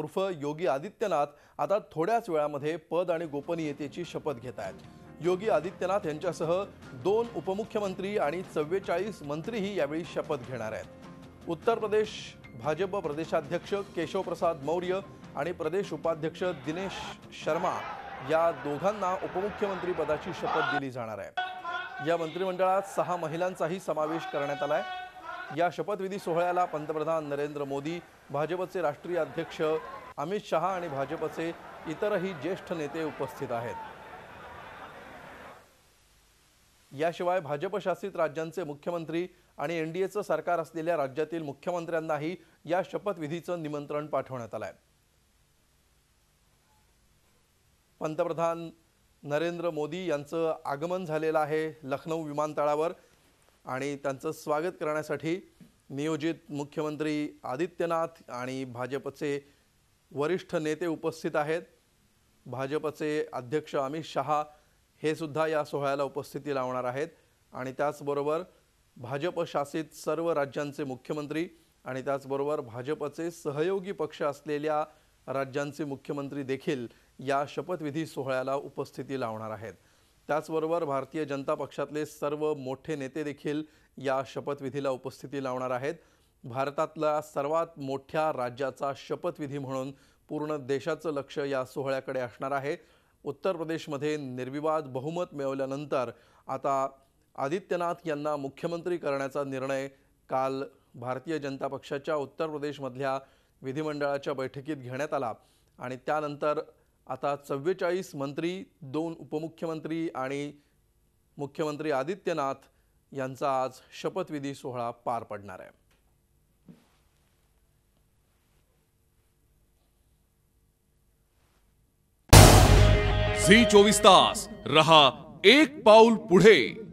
उर्फ योगी आदित्यनाथ आता थोड्याच वेळामध्ये पद आणि गोपनीयतेची शपथ घेत आहेत योगी आदित्यनाथ यांच्यासह दोन उपमुख्यमंत्री आणि चव्वेचाळीस मंत्रीही यावेळी शपथ घेणार आहेत उत्तर प्रदेश भाजप प्रदेशाध्यक्ष केशवप्रसाद मौर्य आणि प्रदेश उपाध्यक्ष दिनेश शर्मा या दोघांना उपमुख्यमंत्री पदाची शपथ दिली जाणार आहे या मंत्रिमंडळात सहा महिलांचाही समावेश करण्यात आला आहे या शपथविधी सोहळ्याला पंतप्रधान नरेंद्र मोदी भाजपचे राष्ट्रीय अध्यक्ष अमित शहा आणि भाजपचे इतरही ज्येष्ठ नेते उपस्थित आहेत याशिवाय भाजपशासित राज्यांचे मुख्यमंत्री आणि एन डी एचं सरकार असलेल्या राज्यातील मुख्यमंत्र्यांनाही या शपथविधीचं निमंत्रण पाठवण्यात आलं पंतप्रधान नरेंद्र मोदी यांचं आगमन झालेलं आहे लखनौ विमानतळावर आणि त्यांचं स्वागत करण्यासाठी नियोजित मुख्यमंत्री आदित्यनाथ आणि भाजपचे वरिष्ठ नेते उपस्थित आहेत भाजपचे अध्यक्ष अमित शहा हे सुद्धा या सोहळ्याला उपस्थिती लावणार आहेत आणि त्याचबरोबर भाजप शासित सर्व राज्यांचे मुख्यमंत्री आणि त्याचबरोबर भाजपचे सहयोगी पक्ष असलेल्या राज्यांचे मुख्यमंत्री देखील या शपथविधी सोहळ्याला उपस्थिती लावणार आहेत त्याचबरोबर भारतीय जनता पक्षातले सर्व मोठे नेते देखील या शपथविधीला उपस्थिती लावणार आहेत भारतातल्या सर्वात मोठ्या राज्याचा शपथविधी म्हणून पूर्ण देशाचं लक्ष या सोहळ्याकडे असणार आहे उत्तर प्रदेशमध्ये निर्विवाद बहुमत मिळवल्यानंतर आता आदित्यनाथ यांना मुख्यमंत्री करण्याचा निर्णय काल भारतीय जनता पक्षाच्या उत्तर प्रदेशमधल्या विधिमंडळाच्या बैठकीत घेण्यात आला आणि त्यानंतर आता चव्वेचाळीस मंत्री दोन उपमुख्यमंत्री आणि मुख्यमंत्री आदित्यनाथ यांचा आज शपथविधी सोहळा पार पडणार आहे झी चोवीस तास रहा एक पाऊल पुढे